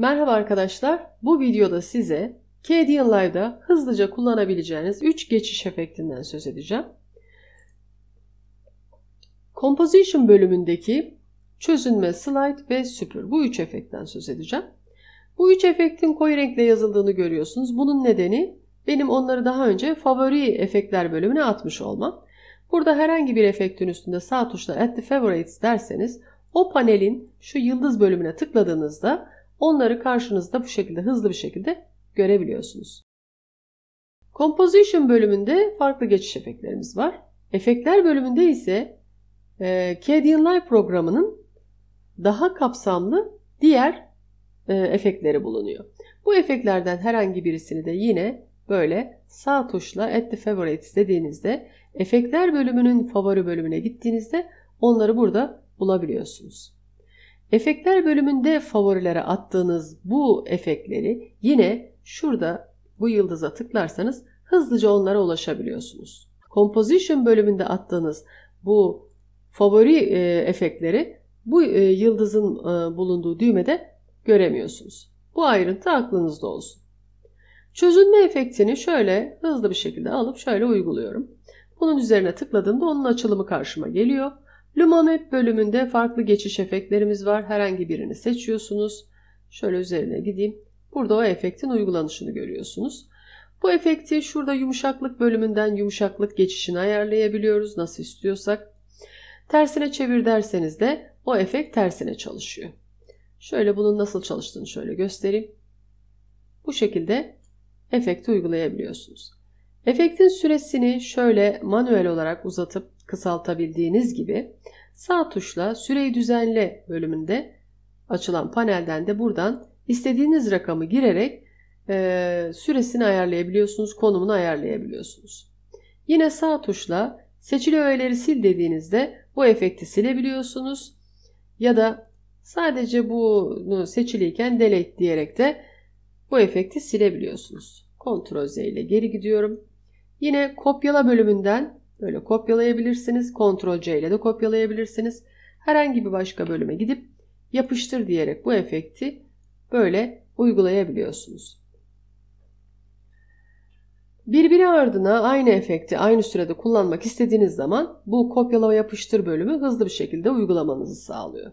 Merhaba arkadaşlar, bu videoda size KDE Live'da hızlıca kullanabileceğiniz 3 geçiş efektinden söz edeceğim. Composition bölümündeki çözünme, slide ve süpür bu 3 efektten söz edeceğim. Bu 3 efektin koyu renkle yazıldığını görüyorsunuz. Bunun nedeni benim onları daha önce favori efektler bölümüne atmış olmam. Burada herhangi bir efektin üstünde sağ tuşla Add the Favorites derseniz o panelin şu yıldız bölümüne tıkladığınızda Onları karşınızda bu şekilde hızlı bir şekilde görebiliyorsunuz. Composition bölümünde farklı geçiş efektlerimiz var. Efektler bölümünde ise e, Cadian programının daha kapsamlı diğer e, efektleri bulunuyor. Bu efektlerden herhangi birisini de yine böyle sağ tuşla Add the Favorites dediğinizde efektler bölümünün favori bölümüne gittiğinizde onları burada bulabiliyorsunuz. Efektler bölümünde favorilere attığınız bu efektleri yine şurada bu yıldıza tıklarsanız hızlıca onlara ulaşabiliyorsunuz. Composition bölümünde attığınız bu favori e, efektleri bu e, yıldızın e, bulunduğu düğmede göremiyorsunuz. Bu ayrıntı aklınızda olsun. Çözünme efektini şöyle hızlı bir şekilde alıp şöyle uyguluyorum. Bunun üzerine tıkladığımda onun açılımı karşıma geliyor. Lumanet bölümünde farklı geçiş efektlerimiz var. Herhangi birini seçiyorsunuz. Şöyle üzerine gideyim. Burada o efektin uygulanışını görüyorsunuz. Bu efekti şurada yumuşaklık bölümünden yumuşaklık geçişini ayarlayabiliyoruz nasıl istiyorsak. Tersine çevir derseniz de o efekt tersine çalışıyor. Şöyle bunun nasıl çalıştığını şöyle göstereyim. Bu şekilde efekti uygulayabiliyorsunuz. Efektin süresini şöyle manuel olarak uzatıp kısaltabildiğiniz gibi sağ tuşla süreyi düzenle bölümünde açılan panelden de buradan istediğiniz rakamı girerek e, süresini ayarlayabiliyorsunuz, konumunu ayarlayabiliyorsunuz. Yine sağ tuşla seçili öğeleri sil dediğinizde bu efekti silebiliyorsunuz. Ya da sadece bunu seçiliyken delete diyerek de bu efekti silebiliyorsunuz. Ctrl Z ile geri gidiyorum. Yine kopyala bölümünden Böyle kopyalayabilirsiniz. Ctrl C ile de kopyalayabilirsiniz. Herhangi bir başka bölüme gidip yapıştır diyerek bu efekti böyle uygulayabiliyorsunuz. Birbiri ardına aynı efekti aynı sürede kullanmak istediğiniz zaman bu kopyalama yapıştır bölümü hızlı bir şekilde uygulamanızı sağlıyor.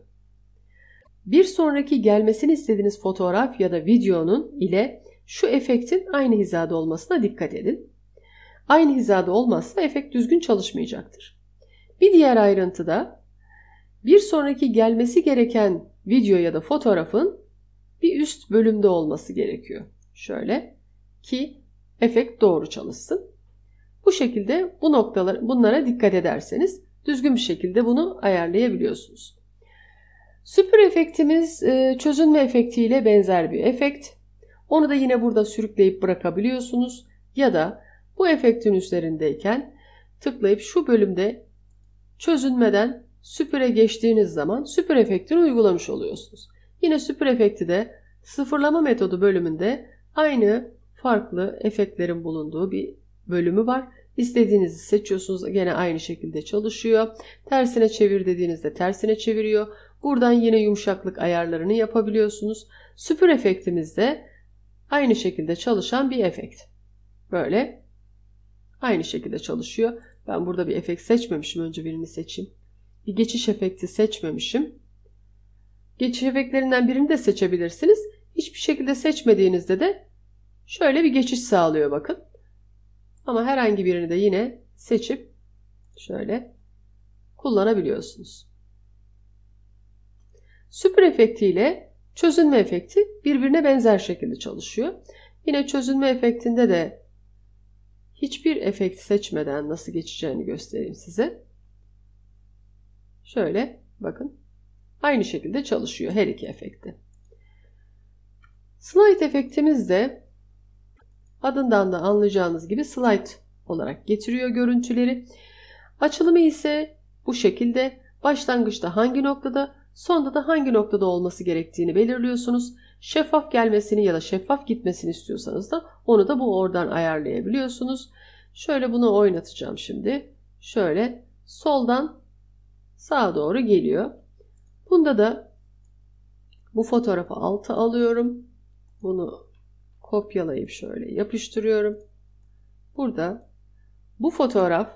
Bir sonraki gelmesini istediğiniz fotoğraf ya da videonun ile şu efektin aynı hizada olmasına dikkat edin aynı hizada olmazsa efekt düzgün çalışmayacaktır. Bir diğer ayrıntı da bir sonraki gelmesi gereken video ya da fotoğrafın bir üst bölümde olması gerekiyor. Şöyle ki efekt doğru çalışsın. Bu şekilde bu noktalar bunlara dikkat ederseniz düzgün bir şekilde bunu ayarlayabiliyorsunuz. Süpür efektimiz e, çözünme efektiyle benzer bir efekt. Onu da yine burada sürükleyip bırakabiliyorsunuz ya da bu efektin üzerindeyken tıklayıp şu bölümde çözünmeden süpüre geçtiğiniz zaman süpür efektini uygulamış oluyorsunuz. Yine süpür efekti de sıfırlama metodu bölümünde aynı farklı efektlerin bulunduğu bir bölümü var. İstediğinizi seçiyorsunuz. Gene aynı şekilde çalışıyor. Tersine çevir dediğinizde tersine çeviriyor. Buradan yine yumuşaklık ayarlarını yapabiliyorsunuz. Süpür efektimiz de aynı şekilde çalışan bir efekt. Böyle Aynı şekilde çalışıyor. Ben burada bir efekt seçmemişim. Önce birini seçeyim. Bir geçiş efekti seçmemişim. Geçiş efektlerinden birini de seçebilirsiniz. Hiçbir şekilde seçmediğinizde de şöyle bir geçiş sağlıyor bakın. Ama herhangi birini de yine seçip şöyle kullanabiliyorsunuz. Süpür efekti ile çözünme efekti birbirine benzer şekilde çalışıyor. Yine çözünme efektinde de hiçbir efekt seçmeden nasıl geçeceğini göstereyim size. Şöyle bakın. Aynı şekilde çalışıyor her iki efekti. Slide efektimiz de adından da anlayacağınız gibi slide olarak getiriyor görüntüleri. Açılımı ise bu şekilde başlangıçta hangi noktada, sonda da hangi noktada olması gerektiğini belirliyorsunuz. Şeffaf gelmesini ya da şeffaf gitmesini istiyorsanız da onu da bu oradan ayarlayabiliyorsunuz. Şöyle bunu oynatacağım şimdi. Şöyle soldan sağa doğru geliyor. Bunda da bu fotoğrafı alta alıyorum. Bunu kopyalayıp şöyle yapıştırıyorum. Burada bu fotoğraf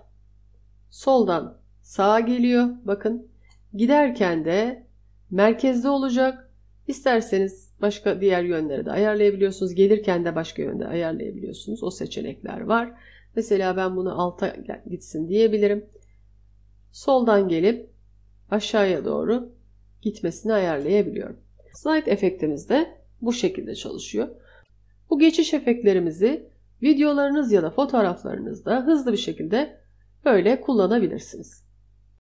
soldan sağa geliyor. Bakın giderken de merkezde olacak. İsterseniz Başka diğer yönlere de ayarlayabiliyorsunuz. Gelirken de başka yönde ayarlayabiliyorsunuz. O seçenekler var. Mesela ben bunu alta gitsin diyebilirim. Soldan gelip aşağıya doğru gitmesini ayarlayabiliyorum. Slide efektimiz de bu şekilde çalışıyor. Bu geçiş efektlerimizi videolarınız ya da fotoğraflarınızda hızlı bir şekilde böyle kullanabilirsiniz.